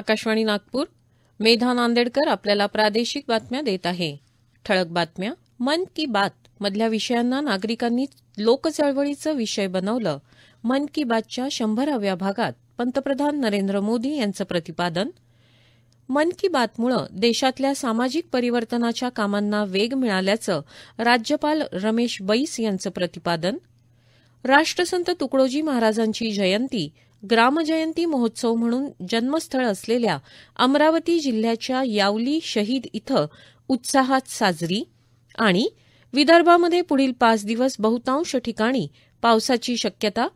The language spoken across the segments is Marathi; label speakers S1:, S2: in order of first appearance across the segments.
S1: आकाशवाणी नागपूर मेधा नांदेडकर आपल्याला प्रादेशिक बातम्या देत आहे ठळक बातम्या मन की बात मधल्या विषयांना नागरिकांनी लोकचळवळीचं विषय बनवलं मन की बातच्या शंभराव्या भागात पंतप्रधान नरेंद्र मोदी यांचं प्रतिपादन मन की बातमुळं देशातल्या सामाजिक परिवर्तनाच्या कामांना वेग मिळाल्याचं राज्यपाल रमेश बैस यांचं प्रतिपादन राष्ट्रसंत तुकडोजी महाराजांची जयंती ग्रामजयंती महोत्सव म्हणून जन्मस्थळ असलेल्या अमरावती जिल्ह्याच्या यावली शहीद इथं उत्साहात साजरी आणि विदर्भामध्ये पुढील पाच दिवस बहुतांश ठिकाणी पावसाची शक्यता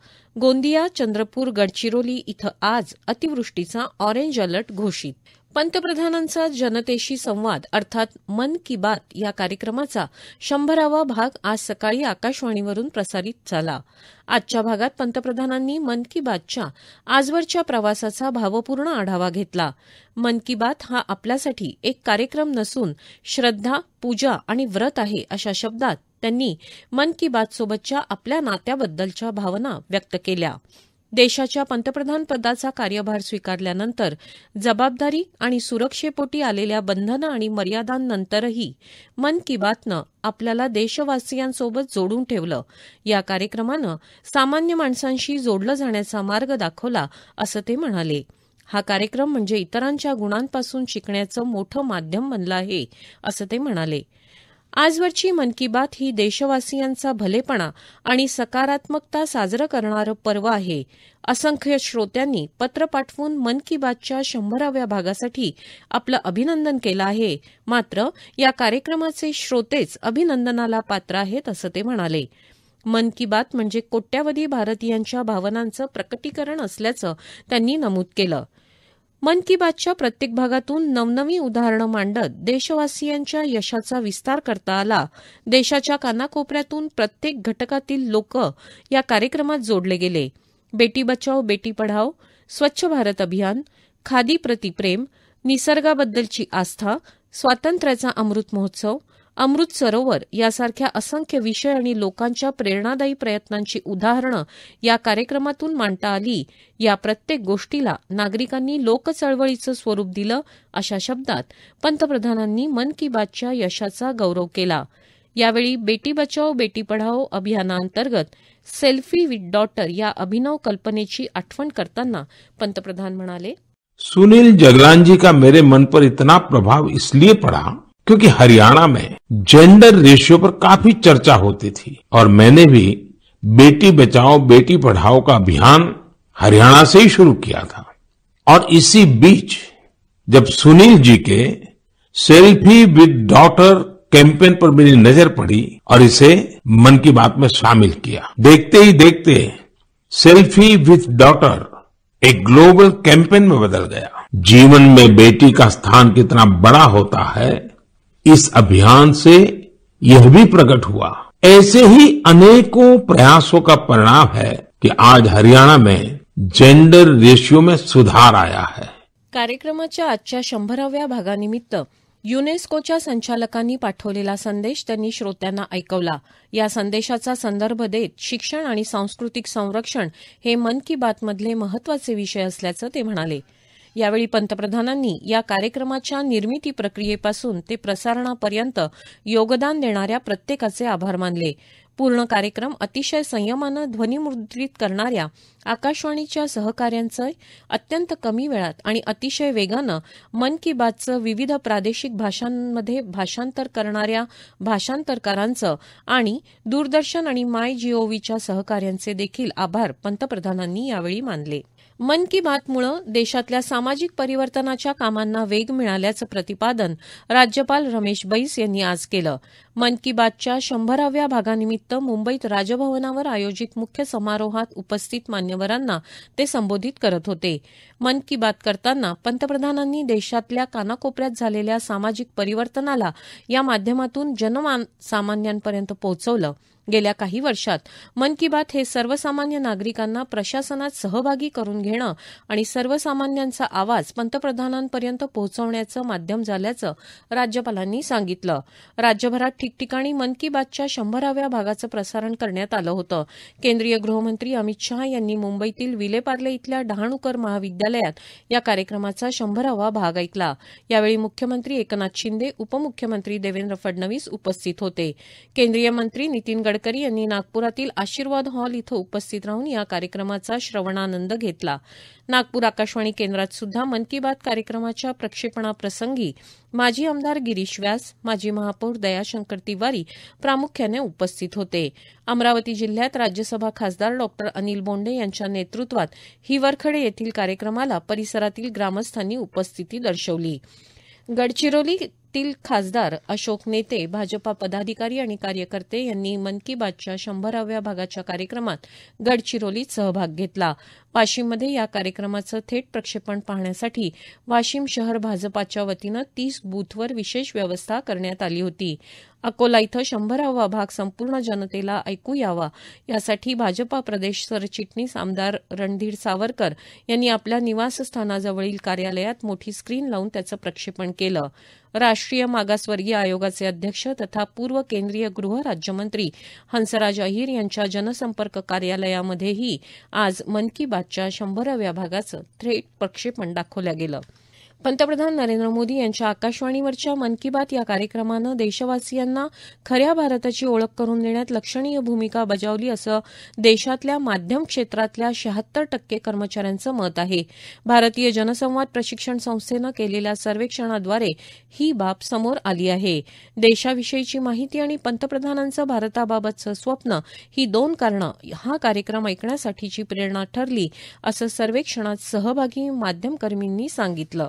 S1: गोंदिया चंद्रपूर गडचिरोली इथं आज अतिवृष्टीचा ऑरेंज अलर्ट घोषित पंतप्रधानांचा जनतेशी संवाद अर्थात मन की बात या कार्यक्रमाचा शंभरावा भाग आज सकाळी आकाशवाणीवरून प्रसारित झाला आजच्या भागात पंतप्रधानांनी मन की बातच्या आजवरच्या प्रवासाचा भावपूर्ण आढावा घेतला मन की बात हा आपल्यासाठी एक कार्यक्रम नसून श्रद्धा पूजा आणि व्रत आहे अशा शब्दात त्यांनी मन की बात सोबतच्या आपल्या नात्याबद्दलच्या भावना व्यक्त केल्या देशाच्या पंतप्रधानपदाचा कार्यभार स्वीकारल्यानंतर जबाबदारी आणि सुरक्षेपोटी आलेल्या बंधनं आणि मर्यादांनंतरही मन की बातनं आपल्याला देशवासियांसोबत जोडून ठेवलं या कार्यक्रमानं सामान्य माणसांशी जोडलं जाण्याचा मार्ग दाखवला असं ते म्हणाले हा कार्यक्रम म्हणजे इतरांच्या गुणांपासून शिकण्याचं मोठं माध्यम बनलं आहे असं ते म्हणाले आजवरची मन की बात ही देशवासियांचा भलेपणा आणि सकारात्मकता साजरं करणारं पर्व आहे असंख्य श्रोत्यांनी पत्र पाठवून मन की बातच्या शंभराव्या भागासाठी आपलं अभिनंदन केलं आहे मात्र या कार्यक्रमाचे श्रोतेच अभिनंदनाला पात्र आहेत असं ते म्हणाले मन की बात म्हणजे कोट्यावधी भारतीयांच्या भावनांचं प्रकटीकरण असल्याचं त्यांनी नमूद केलं मन की बातच्या प्रत्येक भागातून नवनवी उदाहरणं मांडत देशवासियांच्या यशाचा विस्तार करता आला देशाच्या कानाकोपऱ्यातून प्रत्येक घटकातील लोक या कार्यक्रमात जोडले गेले बेटी बचाव बेटी पढाव स्वच्छ भारत अभियान खादी प्रतिप्रेम निसर्गाबद्दलची आस्था स्वातंत्र्याचा अमृत महोत्सव अमृत सरोवर यासारख्या असंख्य विषय आणि लोकांच्या प्रेरणादायी प्रयत्नांची उदाहरणं या कार्यक्रमातून मांडता आली या प्रत्येक गोष्टीला नागरिकांनी लोकचळवळीचं स्वरूप दिलं अशा शब्दात पंतप्रधानांनी मन की बातच्या यशाचा गौरव केला यावेळी बेटी बचाओ बेटी पढाओ अभियानाअंतर्गत सेल्फी विथ डॉटर या अभिनव कल्पनेची आठवण करताना पंतप्रधान म्हणाले सुनील जगलानजी का मेरे मन पर इतना प्रभाव इसलिए पड़ा क्योंकि हरियाणा में जेंडर रेशियो पर काफी चर्चा होती थी और मैंने भी बेटी बचाओ बेटी पढ़ाओ का अभियान हरियाणा से ही शुरू किया था और इसी बीच जब सुनील जी के सेल्फी विद डॉटर कैंपेन पर मेरी नजर पड़ी और इसे मन की बात में शामिल किया देखते ही देखते सेल्फी विद डॉटर एक ग्लोबल कैंपेन में बदल गया जीवन में बेटी का स्थान कितना बड़ा होता है इस अभियान से यह भी प्रकट हुआ ऐसे ही अनेकों प्रयासों का परिणाम है कि आज हरियाणा में जेंडर रेशियो में सुधार आया है कार्यक्रमाच्या आजच्या शंभराव्या भागानिमित्त युनेस्कोच्या संचालकांनी पाठवलेला संदेश त्यांनी श्रोत्यांना ऐकवला या संदेशाचा संदर्भ देत शिक्षण आणि सांस्कृतिक संरक्षण हे मन की बातमधले महत्वाचे विषय असल्याचं ते म्हणाले यावेळी पंतप्रधानांनी या कार्यक्रमाच्या निर्मिती प्रक्रियेपासून ते प्रसारणापर्यंत योगदान देणाऱ्या प्रत्येकाचे आभार मानले पूर्ण कार्यक्रम अतिशय संयमानं ध्वनिमुद्रित करणाऱ्या आकाशवाणीच्या सहकार्यांचं अत्यंत कमी वेळात आणि अतिशय वेगानं मन की बातचं विविध प्रादेशिक भाषांमध्ये भाषांतर करणाऱ्या भाषांतरकारांचं आणि दूरदर्शन आणि माय जीओव्हीच्या सहकाऱ्यांचे देखील आभार पंतप्रधानांनी यावेळी मानले मन की बातमुळे देशातल्या सामाजिक परिवर्तनाच्या कामांना वेग मिळाल्याचं प्रतिपादन राज्यपाल रमेश बैस यांनी आज केलं मन की बातच्या शंभराव्या भागानिमित्त मुंबईत राजभवनावर आयोजित मुख्य समारोहात उपस्थित मान्यवरांना ते संबोधित करत होते मन की बात करताना पंतप्रधानांनी देशातल्या कानाकोपऱ्यात झालेल्या सामाजिक परिवर्तनाला या माध्यमातून जनसामान्यांपर्यंत पोहोचवलं गेल्या काही वर्षात मन की बात हे सर्वसामान्य नागरिकांना प्रशासनात सहभागी करून घेणं आणि सर्वसामान्यांचा आवाज पंतप्रधानांपर्यंत पोहोचवण्याचं माध्यम झाल्याचं राज्यपालांनी सांगितलं राज्यभरात ठिकठिकाणी मन की बातच्या शंभराव्या भागाचं प्रसारण करण्यात आलं होतं केंद्रीय गृहमंत्री अमित शहा यांनी मुंबईतील विलेपार्ले इथल्या डहाणूकर महाविद्यालयात या कार्यक्रमाचा शंभरावा भाग ऐकला यावेळी मुख्यमंत्री एकनाथ शिंदे उपमुख्यमंत्री देवेंद्र फडणवीस उपस्थित होते केंद्रीय मंत्री नितीन गडकरी यांनी नागपुरातील आशीर्वाद हॉल इथं उपस्थित राहून या कार्यक्रमाचा श्रवणानंद घेतला नागपूर आकाशवाणी केंद्रात सुद्धा मन की बात कार्यक्रमाच्या प्रक्षेपणाप्रसंगी माजी आमदार गिरीश व्यास माजी महापौर दयाशंकर तिवारी प्रामुख्याने उपस्थित होते अमरावती जिल्ह्यात राज्यसभा खासदार डॉक्टर अनिल बोंडे यांच्या नेतृत्वात हिवरखडे येथील कार्यक्रमाला परिसरातील ग्रामस्थांनी उपस्थिती दर्शवली गडचिरोली तील खासदार अशोक नेते भाजपा पदाधिकारी आणि कार्यकर्ते यांनी मन की बातच्या शंभराव्या भागाच्या कार्यक्रमात गडचिरोलीत सहभाग घेतला वाशिममध्ये या कार्यक्रमाचं थेट प्रक्षेपण पाहण्यासाठी वाशिम शहर भाजपाच्या वतीनं तीस बूथवर विशेष व्यवस्था करण्यात आली होती अकोला इथं शंभरावा भाग संपूर्ण जनतेला ऐकू यावा यासाठी भाजपा प्रदेश सरचिटणीस आमदार रणधीर सावरकर यांनी आपल्या निवासस्थानाजवळील कार्यालयात मोठी स्क्रीन लावून त्याचं प्रक्षेपण केलं राष्ट्रीय मागासवर्गीय आयोगाचे अध्यक्ष तथा पूर्व केंद्रीय गृह राज्यमंत्री हंसराज अहिर यांच्या जनसंपर्क कार्यालयामध्येही आज मन की बात आजच्या शंभराव्या भागाचं थेट प्रक्षेपण दाखवलं गेलं पंतप्रधान नरेंद्र मोदी यांच्या आकाशवाणीवरच्या मन की बात या कार्यक्रमानं देशवासियांना खऱ्या भारताची ओळख करून देण्यात लक्षणीय भूमिका बजावली असं देशातल्या माध्यम क्षेत्रातल्या शहात्तर टक्के कर्मचाऱ्यांचं मत आहे भारतीय जनसंवाद प्रशिक्षण संस्थेनं केलेल्या सर्वेक्षणाद्वारे ही बाब समोर आली आहे देशाविषयीची माहिती आणि पंतप्रधानांचं भारताबाबतचं स्वप्न ही दोन कारणं हा कार्यक्रम ऐकण्यासाठीची प्रेरणा ठरली असं सर्वेक्षणात सहभागी माध्यमकर्मींनी सांगितलं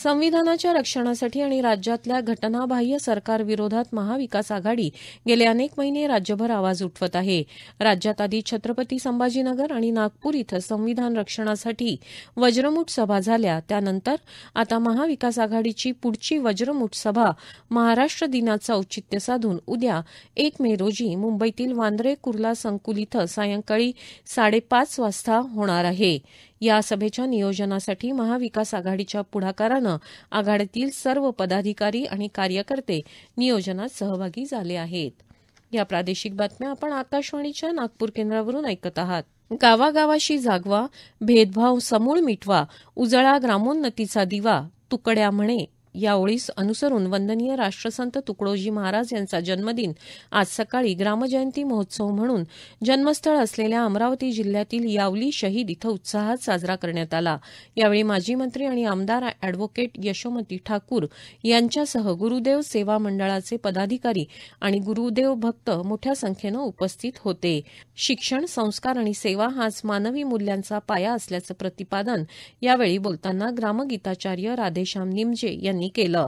S1: संविधानाच्या रक्षणासाठी आणि राज्यातल्या घटनाबाह्य सरकारविरोधात महाविकास आघाडी गेले अनेक महिने राज्यभर आवाज उठवत आहे राज्यात आधी छत्रपती संभाजीनगर आणि नागपूर इथं संविधान रक्षणासाठी वज्रमुठ सभा झाल्या त्यानंतर आता महाविकास आघाडीची पुढची वज्रमुठ सभा महाराष्ट्र दिनाचं औचित्य साधून उद्या एक मे रोजी मुंबईतील वांद्रे कुर्ला संकुल इथं सायंकाळी साडेपाच वाजता होणार आहे या सभेच्या नियोजनासाठी महाविकास आघाडीच्या पुढाकारानं आघाडीतील सर्व पदाधिकारी आणि कार्यकर्ते नियोजनात सहभागी झाले आहेत या प्रादेशिक बातम्या आपण आकाशवाणीच्या नागपूर केंद्रावरून ऐकत आहात गावागावाशी जागवा भेदभाव समूळ मिटवा उजळा ग्रामोन्नतीचा दिवा तुकड्या म्हणे या ओळीस अनुसरून वंदनीय राष्ट्रसंत तुकडोजी महाराज यांचा जन्मदिन आज सकाळी ग्रामजयंती महोत्सव म्हणून जन्मस्थळ असलेल्या अमरावती जिल्ह्यातील यावली शहीद इथं उत्साहात साजरा करण्यात आला यावेळी माजी मंत्री आणि आमदार अॅडव्होकेट यशोमती ठाकूर यांच्यासह गुरुदेव सेवा मंडळाचे पदाधिकारी आणि गुरुदेव भक्त मोठ्या संख्येनं उपस्थित होते शिक्षण संस्कार आणि सेवा हाच मानवी मूल्यांचा पाया असल्याचं प्रतिपादन यावेळी बोलताना ग्रामगीताचार्य राधेश्याम निमजे यांनी यांनी केलं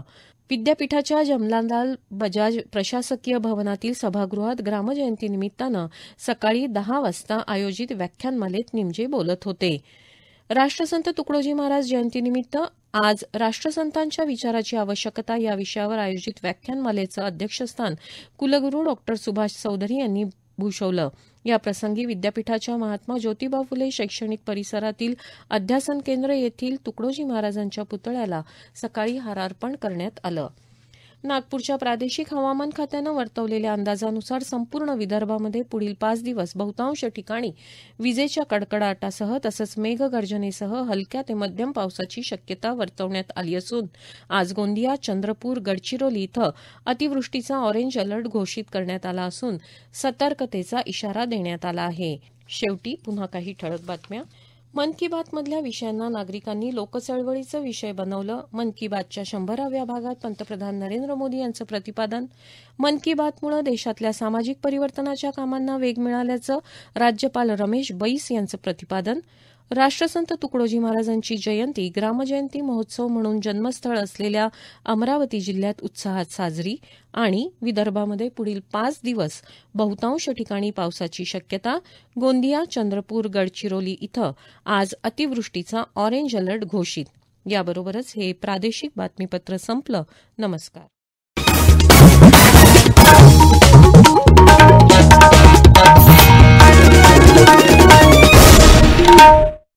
S1: विद्यापीठाच्या जमलालाल बजाज प्रशासकीय भवनातील सभागृहात ग्रामजयंतीनिमित्तानं सकाळी दहा वाजता आयोजित व्याख्यानमालेत निमजे बोलत होते राष्ट्रसंत तुकडोजी महाराज जयंतीनिमित्त आज राष्ट्रसंतांच्या विचाराची आवश्यकता या विषयावर आयोजित व्याख्यानमालेचं अध्यक्षस्थान कुलगुरू डॉक्टर सुभाष चौधरी यांनी भूषवलं याप्रसंगी विद्यापीठाच्या महात्मा ज्योतिबा फुले शैक्षणिक परिसरातील अध्यासन केंद्र येथील तुकडोजी महाराजांच्या पुतळ्याला सकाळी हार अर्पण करण्यात आलं नागपूरच्या प्रादेशिक हवामान खात्यानं वर्तवलेल्या अंदाजानुसार संपूर्ण विदर्भामध्ये पुढील पाच दिवस बहुतांश ठिकाणी विजेच्या कडकडाटासह तसंच मेघगर्जनेसह हलक्या ते मध्यम पावसाची शक्यता वर्तवण्यात आली असून आज गोंदिया चंद्रपूर गडचिरोली इथं अतिवृष्टीचा ऑरेंज अलर्ट घोषित करण्यात आला असून सतर्कतेचा इशारा देण्यात आला आहे शेवटी पुन्हा काही ठळक बातम्या मन की मधल्या विषयांना नागरिकांनी लोकचळवळीचा विषय बनवलं मन की बातच्या शंभराव्या भागात पंतप्रधान नरेंद्र मोदी यांचं प्रतिपादन मन की बातमुळे देशातल्या सामाजिक परिवर्तनाच्या कामांना वेग मिळाल्याचं राज्यपाल रमेश बैस यांचं प्रतिपादन राष्ट्रसंत तुकडोजी महाराजांची जयंती ग्रामजयंती महोत्सव म्हणून जन्मस्थळ असलेल्या अमरावती जिल्ह्यात उत्साहात साजरी आणि विदर्भामध्ये पुढील पाच दिवस बहुतांश ठिकाणी पावसाची शक्यता गोंदिया चंद्रपूर गडचिरोली इथं आज अतिवृष्टीचा ऑरेंज अलर्ट घोषित याबरोबरच हे प्रादेशिक बातमीपत्र संपलं नमस्कार you